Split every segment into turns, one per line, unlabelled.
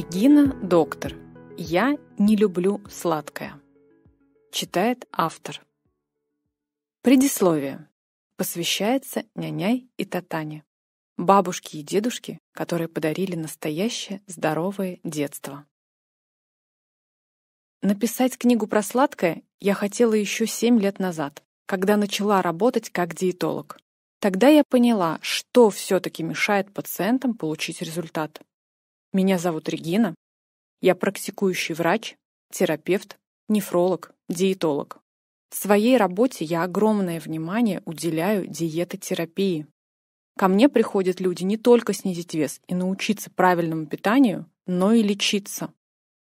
Регина Доктор. Я не люблю сладкое. Читает автор. Предисловие. Посвящается няняй и татане. Бабушке и дедушке, которые подарили настоящее здоровое детство. Написать книгу про сладкое я хотела еще 7 лет назад, когда начала работать как диетолог. Тогда я поняла, что все-таки мешает пациентам получить результат. Меня зовут Регина. Я практикующий врач, терапевт, нефролог, диетолог. В своей работе я огромное внимание уделяю диетотерапии. Ко мне приходят люди не только снизить вес и научиться правильному питанию, но и лечиться.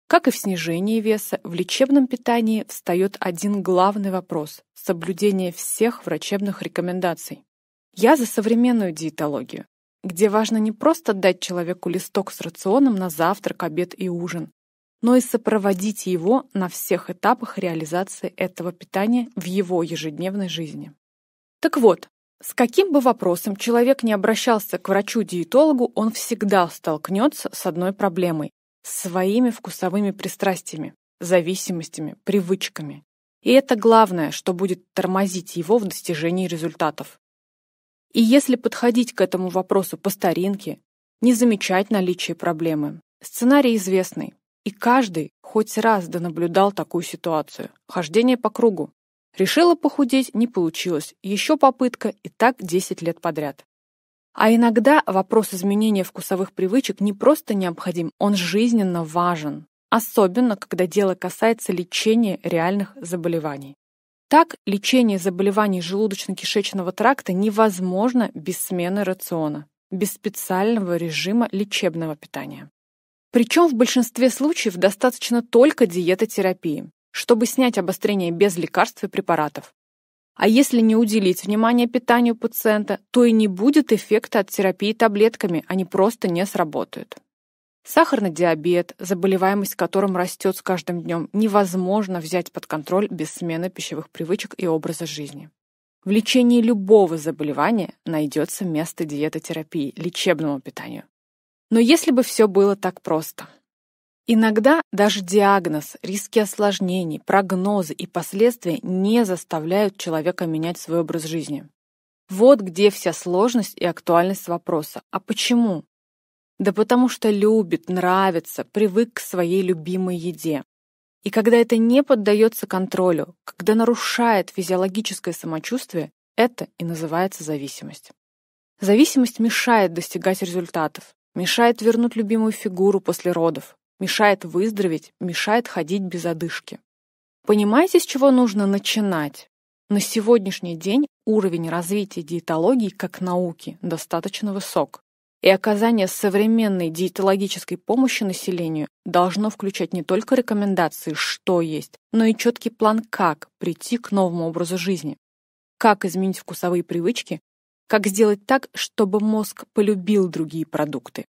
Как и в снижении веса, в лечебном питании встает один главный вопрос – соблюдение всех врачебных рекомендаций. Я за современную диетологию, где важно не просто дать человеку листок с рационом на завтрак, обед и ужин, но и сопроводить его на всех этапах реализации этого питания в его ежедневной жизни. Так вот, с каким бы вопросом человек не обращался к врачу-диетологу, он всегда столкнется с одной проблемой – своими вкусовыми пристрастиями, зависимостями, привычками. И это главное, что будет тормозить его в достижении результатов. И если подходить к этому вопросу по старинке, не замечать наличие проблемы. Сценарий известный, и каждый хоть раз наблюдал такую ситуацию. Хождение по кругу. Решила похудеть, не получилось. Еще попытка, и так 10 лет подряд. А иногда вопрос изменения вкусовых привычек не просто необходим, он жизненно важен. Особенно, когда дело касается лечения реальных заболеваний. Так, лечение заболеваний желудочно-кишечного тракта невозможно без смены рациона, без специального режима лечебного питания. Причем в большинстве случаев достаточно только диетотерапии, чтобы снять обострение без лекарств и препаратов. А если не уделить внимание питанию пациента, то и не будет эффекта от терапии таблетками, они просто не сработают. Сахарный диабет, заболеваемость которым растет с каждым днем, невозможно взять под контроль без смены пищевых привычек и образа жизни. В лечении любого заболевания найдется место диетотерапии, лечебному питанию. Но если бы все было так просто. Иногда даже диагноз, риски осложнений, прогнозы и последствия не заставляют человека менять свой образ жизни. Вот где вся сложность и актуальность вопроса. А почему? Да потому что любит, нравится, привык к своей любимой еде. И когда это не поддается контролю, когда нарушает физиологическое самочувствие, это и называется зависимость. Зависимость мешает достигать результатов, мешает вернуть любимую фигуру после родов, мешает выздороветь, мешает ходить без одышки. Понимаете, с чего нужно начинать? На сегодняшний день уровень развития диетологии как науки достаточно высок и оказание современной диетологической помощи населению должно включать не только рекомендации, что есть, но и четкий план, как прийти к новому образу жизни, как изменить вкусовые привычки, как сделать так, чтобы мозг полюбил другие продукты.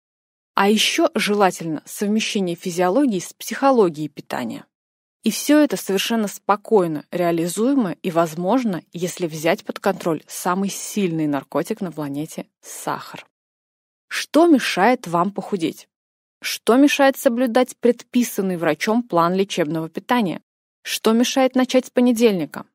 А еще желательно совмещение физиологии с психологией питания. И все это совершенно спокойно реализуемо и возможно, если взять под контроль самый сильный наркотик на планете – сахар. Что мешает вам похудеть? Что мешает соблюдать предписанный врачом план лечебного питания? Что мешает начать с понедельника?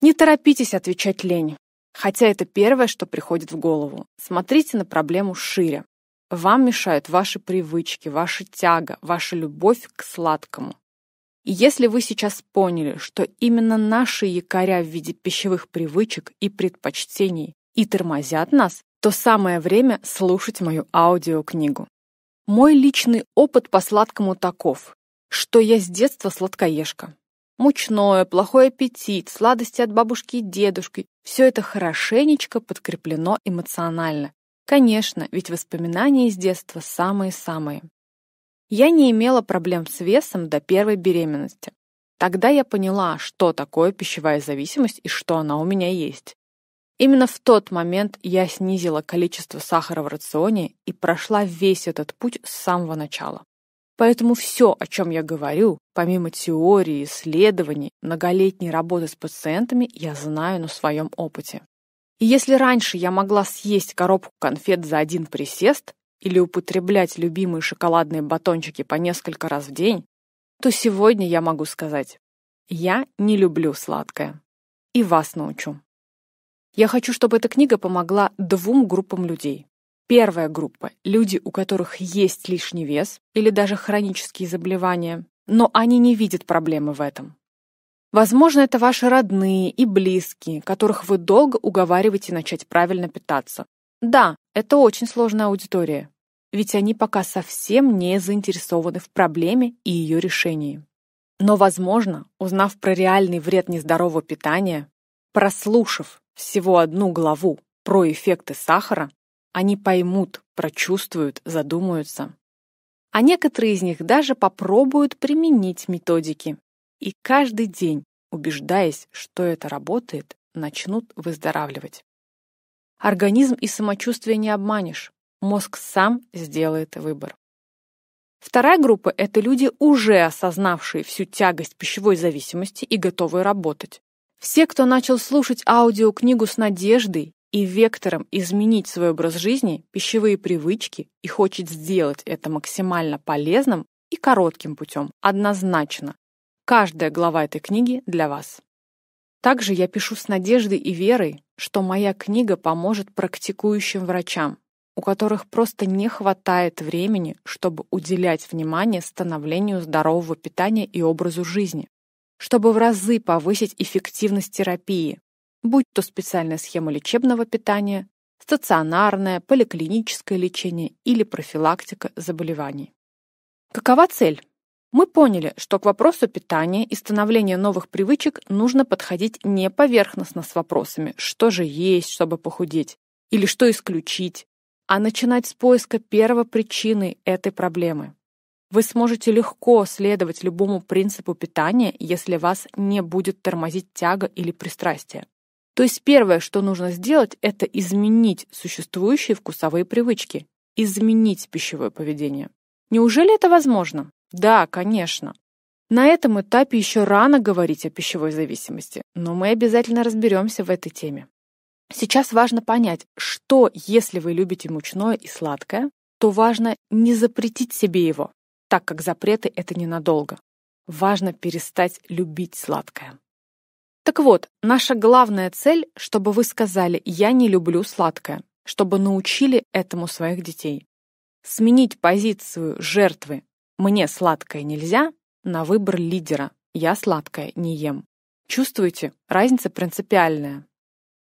Не торопитесь отвечать лень, хотя это первое, что приходит в голову. Смотрите на проблему шире. Вам мешают ваши привычки, ваша тяга, ваша любовь к сладкому. И если вы сейчас поняли, что именно наши якоря в виде пищевых привычек и предпочтений и тормозят нас, то самое время слушать мою аудиокнигу. Мой личный опыт по сладкому таков, что я с детства сладкоежка. Мучное, плохой аппетит, сладости от бабушки и дедушки – все это хорошенечко подкреплено эмоционально. Конечно, ведь воспоминания из детства самые-самые. Я не имела проблем с весом до первой беременности. Тогда я поняла, что такое пищевая зависимость и что она у меня есть. Именно в тот момент я снизила количество сахара в рационе и прошла весь этот путь с самого начала. Поэтому все, о чем я говорю, помимо теории, исследований, многолетней работы с пациентами, я знаю на своем опыте. И если раньше я могла съесть коробку конфет за один присест или употреблять любимые шоколадные батончики по несколько раз в день, то сегодня я могу сказать, я не люблю сладкое. И вас научу. Я хочу, чтобы эта книга помогла двум группам людей. Первая группа – люди, у которых есть лишний вес или даже хронические заболевания, но они не видят проблемы в этом. Возможно, это ваши родные и близкие, которых вы долго уговариваете начать правильно питаться. Да, это очень сложная аудитория, ведь они пока совсем не заинтересованы в проблеме и ее решении. Но, возможно, узнав про реальный вред нездорового питания, Прослушав всего одну главу про эффекты сахара, они поймут, прочувствуют, задумаются. А некоторые из них даже попробуют применить методики. И каждый день, убеждаясь, что это работает, начнут выздоравливать. Организм и самочувствие не обманешь. Мозг сам сделает выбор. Вторая группа – это люди, уже осознавшие всю тягость пищевой зависимости и готовые работать. Все, кто начал слушать аудиокнигу с надеждой и вектором изменить свой образ жизни, пищевые привычки и хочет сделать это максимально полезным и коротким путем, однозначно. Каждая глава этой книги для вас. Также я пишу с надеждой и верой, что моя книга поможет практикующим врачам, у которых просто не хватает времени, чтобы уделять внимание становлению здорового питания и образу жизни чтобы в разы повысить эффективность терапии, будь то специальная схема лечебного питания, стационарное, поликлиническое лечение или профилактика заболеваний. Какова цель? Мы поняли, что к вопросу питания и становления новых привычек нужно подходить не поверхностно с вопросами «что же есть, чтобы похудеть?» или «что исключить?», а начинать с поиска первопричины этой проблемы. Вы сможете легко следовать любому принципу питания, если вас не будет тормозить тяга или пристрастие. То есть первое, что нужно сделать, это изменить существующие вкусовые привычки, изменить пищевое поведение. Неужели это возможно? Да, конечно. На этом этапе еще рано говорить о пищевой зависимости, но мы обязательно разберемся в этой теме. Сейчас важно понять, что если вы любите мучное и сладкое, то важно не запретить себе его, так как запреты — это ненадолго. Важно перестать любить сладкое. Так вот, наша главная цель, чтобы вы сказали «я не люблю сладкое», чтобы научили этому своих детей. Сменить позицию жертвы «мне сладкое нельзя» на выбор лидера «я сладкое не ем». Чувствуете, разница принципиальная.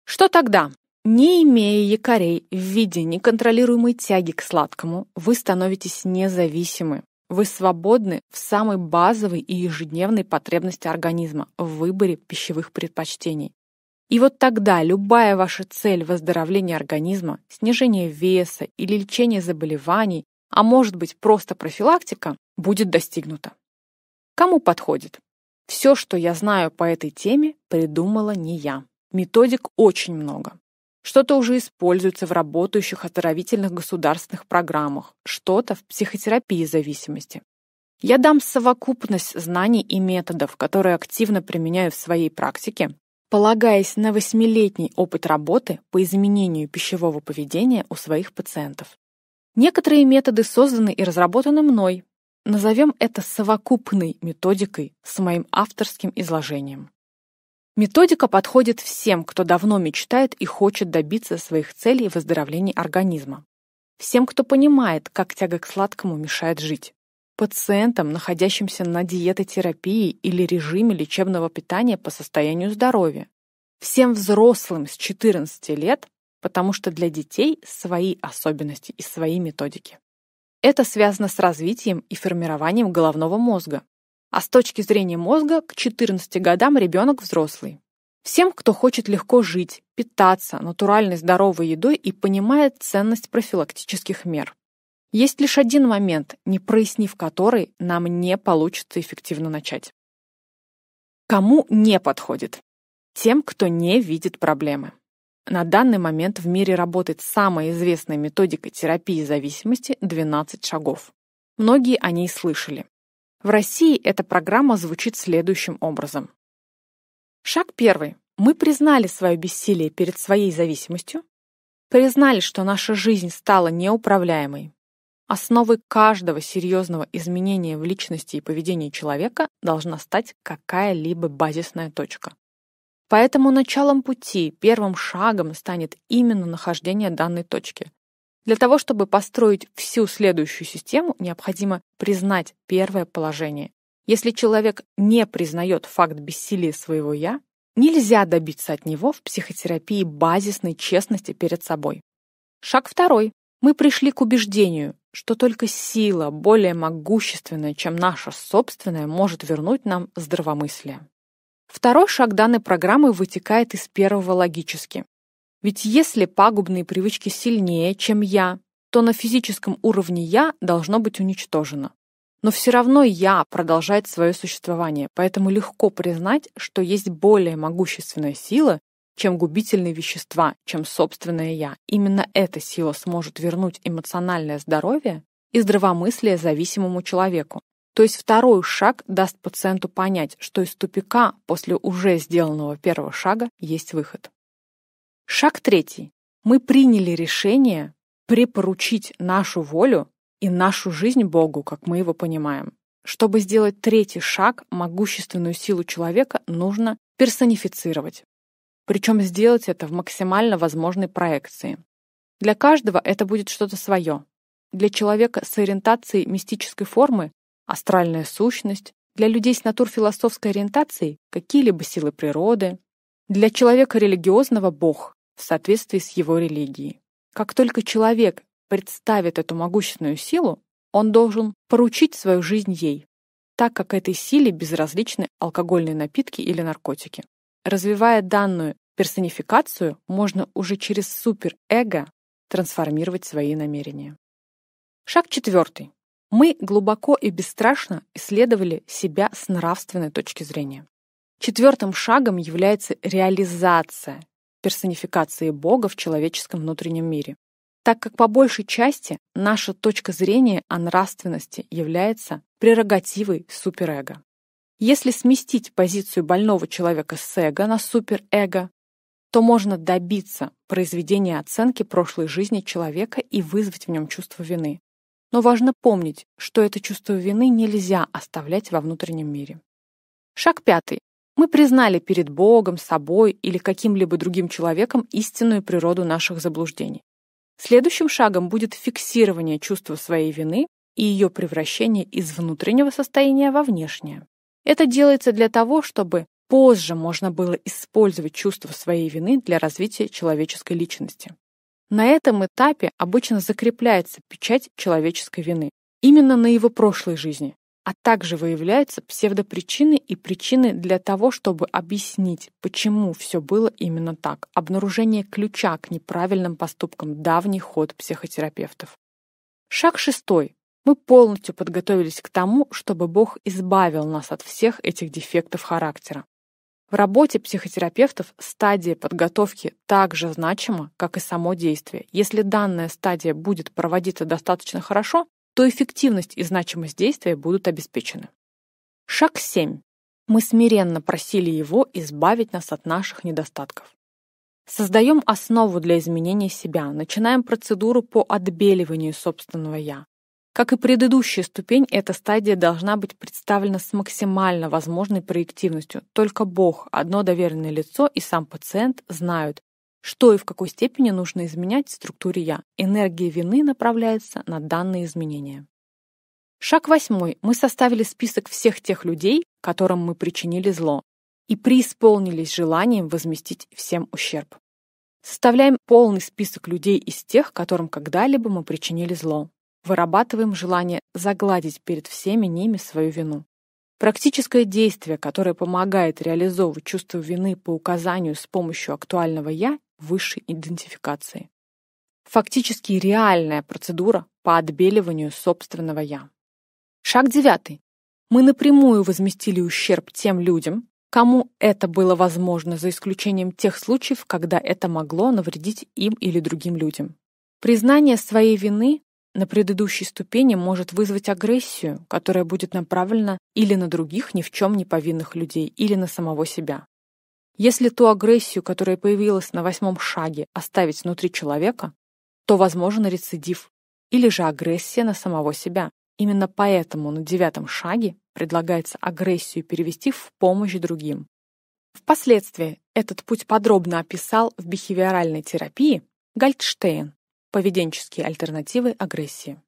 Что тогда? Не имея якорей в виде неконтролируемой тяги к сладкому, вы становитесь независимы. Вы свободны в самой базовой и ежедневной потребности организма – в выборе пищевых предпочтений. И вот тогда любая ваша цель выздоровления организма, снижение веса или лечение заболеваний, а может быть просто профилактика, будет достигнута. Кому подходит? Все, что я знаю по этой теме, придумала не я. Методик очень много. Что-то уже используется в работающих оздоровительных государственных программах, что-то в психотерапии зависимости. Я дам совокупность знаний и методов, которые активно применяю в своей практике, полагаясь на восьмилетний опыт работы по изменению пищевого поведения у своих пациентов. Некоторые методы созданы и разработаны мной. Назовем это совокупной методикой с моим авторским изложением. Методика подходит всем, кто давно мечтает и хочет добиться своих целей выздоровления организма. Всем, кто понимает, как тяга к сладкому мешает жить. Пациентам, находящимся на диетотерапии или режиме лечебного питания по состоянию здоровья. Всем взрослым с 14 лет, потому что для детей свои особенности и свои методики. Это связано с развитием и формированием головного мозга, а с точки зрения мозга к 14 годам ребенок взрослый. Всем, кто хочет легко жить, питаться натуральной здоровой едой и понимает ценность профилактических мер. Есть лишь один момент, не прояснив который, нам не получится эффективно начать. Кому не подходит? Тем, кто не видит проблемы. На данный момент в мире работает самая известная методика терапии зависимости 12 шагов. Многие о ней слышали. В России эта программа звучит следующим образом. Шаг первый. Мы признали свое бессилие перед своей зависимостью, признали, что наша жизнь стала неуправляемой. Основой каждого серьезного изменения в личности и поведении человека должна стать какая-либо базисная точка. Поэтому началом пути, первым шагом станет именно нахождение данной точки, для того, чтобы построить всю следующую систему, необходимо признать первое положение. Если человек не признает факт бессилия своего «я», нельзя добиться от него в психотерапии базисной честности перед собой. Шаг второй. Мы пришли к убеждению, что только сила, более могущественная, чем наша собственная, может вернуть нам здравомыслие. Второй шаг данной программы вытекает из первого логически. Ведь если пагубные привычки сильнее, чем я, то на физическом уровне я должно быть уничтожено. Но все равно я продолжает свое существование, поэтому легко признать, что есть более могущественная сила, чем губительные вещества, чем собственное я. Именно эта сила сможет вернуть эмоциональное здоровье и здравомыслие зависимому человеку. То есть второй шаг даст пациенту понять, что из тупика после уже сделанного первого шага есть выход. Шаг третий. Мы приняли решение препоручить нашу волю и нашу жизнь Богу, как мы его понимаем. Чтобы сделать третий шаг, могущественную силу человека нужно персонифицировать. Причем сделать это в максимально возможной проекции. Для каждого это будет что-то свое. Для человека с ориентацией мистической формы — астральная сущность, для людей с натурфилософской ориентацией — какие-либо силы природы, для человека религиозного Бог в соответствии с его религией. Как только человек представит эту могущественную силу, он должен поручить свою жизнь ей, так как этой силе безразличны алкогольные напитки или наркотики. Развивая данную персонификацию, можно уже через суперэго трансформировать свои намерения. Шаг четвертый. Мы глубоко и бесстрашно исследовали себя с нравственной точки зрения. Четвертым шагом является реализация персонификации Бога в человеческом внутреннем мире. Так как по большей части наша точка зрения о нравственности является прерогативой суперэго. Если сместить позицию больного человека с эго на суперэго, то можно добиться произведения оценки прошлой жизни человека и вызвать в нем чувство вины. Но важно помнить, что это чувство вины нельзя оставлять во внутреннем мире. Шаг пятый мы признали перед Богом, собой или каким-либо другим человеком истинную природу наших заблуждений. Следующим шагом будет фиксирование чувства своей вины и ее превращение из внутреннего состояния во внешнее. Это делается для того, чтобы позже можно было использовать чувство своей вины для развития человеческой личности. На этом этапе обычно закрепляется печать человеческой вины, именно на его прошлой жизни, а также выявляются псевдопричины и причины для того, чтобы объяснить, почему все было именно так. Обнаружение ключа к неправильным поступкам – давний ход психотерапевтов. Шаг шестой. Мы полностью подготовились к тому, чтобы Бог избавил нас от всех этих дефектов характера. В работе психотерапевтов стадия подготовки так же значима, как и само действие. Если данная стадия будет проводиться достаточно хорошо, то эффективность и значимость действия будут обеспечены. Шаг 7. Мы смиренно просили его избавить нас от наших недостатков. Создаем основу для изменения себя, начинаем процедуру по отбеливанию собственного «я». Как и предыдущая ступень, эта стадия должна быть представлена с максимально возможной проективностью. Только Бог, одно доверенное лицо и сам пациент знают, что и в какой степени нужно изменять в структуре «я». Энергия вины направляется на данные изменения. Шаг восьмой. Мы составили список всех тех людей, которым мы причинили зло, и преисполнились желанием возместить всем ущерб. Составляем полный список людей из тех, которым когда-либо мы причинили зло. Вырабатываем желание загладить перед всеми ними свою вину. Практическое действие, которое помогает реализовывать чувство вины по указанию с помощью актуального «я» высшей идентификации. Фактически реальная процедура по отбеливанию собственного «я». Шаг девятый. Мы напрямую возместили ущерб тем людям, кому это было возможно, за исключением тех случаев, когда это могло навредить им или другим людям. Признание своей вины на предыдущей ступени может вызвать агрессию, которая будет направлена или на других ни в чем не повинных людей, или на самого себя. Если ту агрессию, которая появилась на восьмом шаге, оставить внутри человека, то возможен рецидив или же агрессия на самого себя. Именно поэтому на девятом шаге предлагается агрессию перевести в помощь другим. Впоследствии этот путь подробно описал в бихевиоральной терапии Гальдштейн Поведенческие альтернативы агрессии.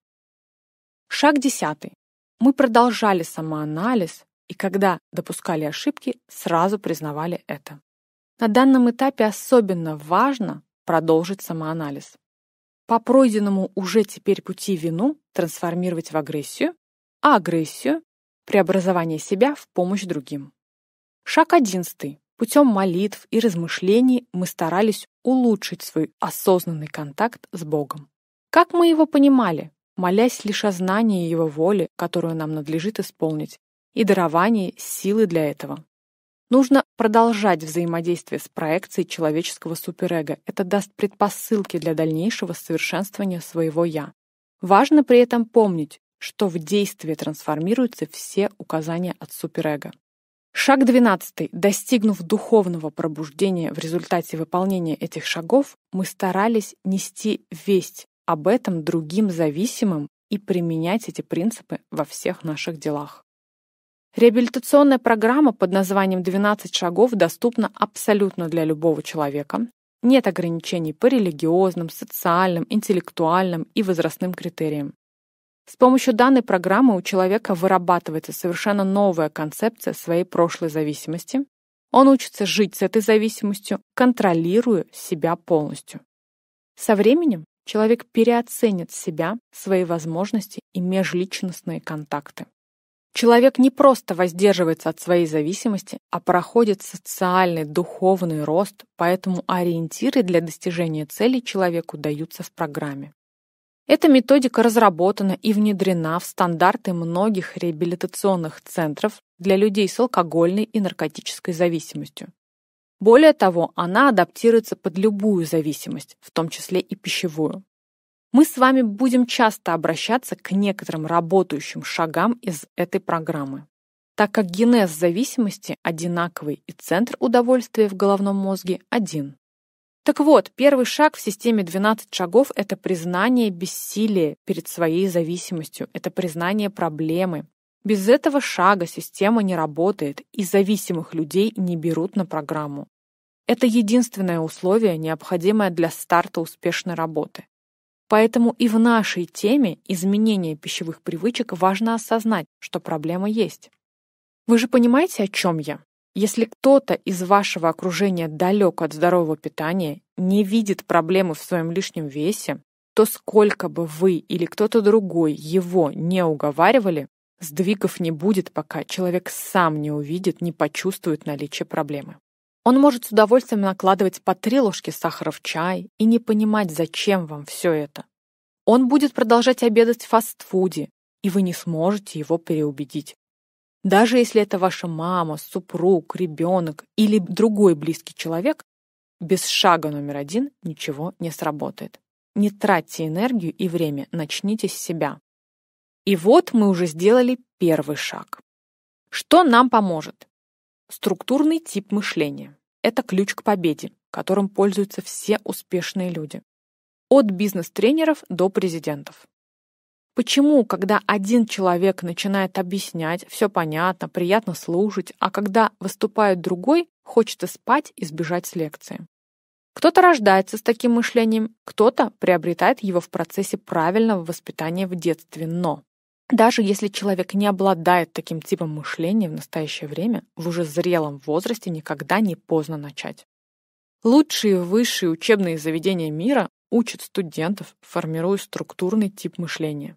Шаг десятый. Мы продолжали самоанализ и когда допускали ошибки, сразу признавали это. На данном этапе особенно важно продолжить самоанализ. По пройденному уже теперь пути вину трансформировать в агрессию, а агрессию – преобразование себя в помощь другим. Шаг одиннадцатый. Путем молитв и размышлений мы старались улучшить свой осознанный контакт с Богом. Как мы его понимали, молясь лишь о знании его воли, которую нам надлежит исполнить, и даровании силы для этого. Нужно продолжать взаимодействие с проекцией человеческого суперэго. Это даст предпосылки для дальнейшего совершенствования своего «я». Важно при этом помнить, что в действии трансформируются все указания от суперэго. Шаг 12. Достигнув духовного пробуждения в результате выполнения этих шагов, мы старались нести весть об этом другим зависимым и применять эти принципы во всех наших делах. Реабилитационная программа под названием «12 шагов» доступна абсолютно для любого человека. Нет ограничений по религиозным, социальным, интеллектуальным и возрастным критериям. С помощью данной программы у человека вырабатывается совершенно новая концепция своей прошлой зависимости. Он учится жить с этой зависимостью, контролируя себя полностью. Со временем человек переоценит себя, свои возможности и межличностные контакты. Человек не просто воздерживается от своей зависимости, а проходит социальный, духовный рост, поэтому ориентиры для достижения цели человеку даются в программе. Эта методика разработана и внедрена в стандарты многих реабилитационных центров для людей с алкогольной и наркотической зависимостью. Более того, она адаптируется под любую зависимость, в том числе и пищевую. Мы с вами будем часто обращаться к некоторым работающим шагам из этой программы. Так как генез зависимости одинаковый и центр удовольствия в головном мозге один. Так вот, первый шаг в системе 12 шагов — это признание бессилия перед своей зависимостью, это признание проблемы. Без этого шага система не работает, и зависимых людей не берут на программу. Это единственное условие, необходимое для старта успешной работы. Поэтому и в нашей теме изменения пищевых привычек важно осознать, что проблема есть. Вы же понимаете, о чем я? Если кто-то из вашего окружения далек от здорового питания, не видит проблемы в своем лишнем весе, то сколько бы вы или кто-то другой его не уговаривали, сдвигов не будет, пока человек сам не увидит, не почувствует наличие проблемы. Он может с удовольствием накладывать по три ложки сахара в чай и не понимать, зачем вам все это. Он будет продолжать обедать в фастфуде, и вы не сможете его переубедить. Даже если это ваша мама, супруг, ребенок или другой близкий человек, без шага номер один ничего не сработает. Не тратьте энергию и время, начните с себя. И вот мы уже сделали первый шаг. Что нам поможет? Структурный тип мышления. Это ключ к победе, которым пользуются все успешные люди. От бизнес-тренеров до президентов. Почему, когда один человек начинает объяснять, все понятно, приятно слушать, а когда выступает другой, хочется спать и сбежать с лекции? Кто-то рождается с таким мышлением, кто-то приобретает его в процессе правильного воспитания в детстве, но даже если человек не обладает таким типом мышления в настоящее время, в уже зрелом возрасте никогда не поздно начать. Лучшие высшие учебные заведения мира учат студентов, формируя структурный тип мышления.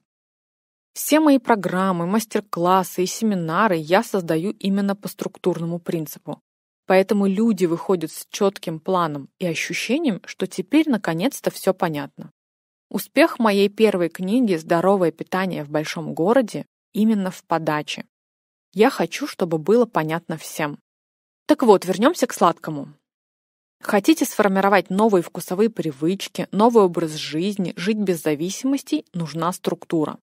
Все мои программы, мастер-классы и семинары я создаю именно по структурному принципу. Поэтому люди выходят с четким планом и ощущением, что теперь наконец-то все понятно. Успех моей первой книги «Здоровое питание в большом городе» именно в подаче. Я хочу, чтобы было понятно всем. Так вот, вернемся к сладкому. Хотите сформировать новые вкусовые привычки, новый образ жизни, жить без зависимостей, нужна структура.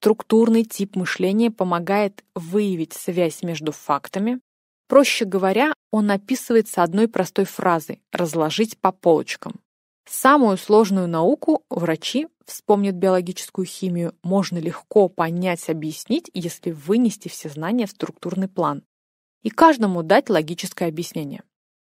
Структурный тип мышления помогает выявить связь между фактами. Проще говоря, он описывается одной простой фразой «разложить по полочкам». Самую сложную науку врачи вспомнят биологическую химию, можно легко понять, объяснить, если вынести все знания в структурный план и каждому дать логическое объяснение.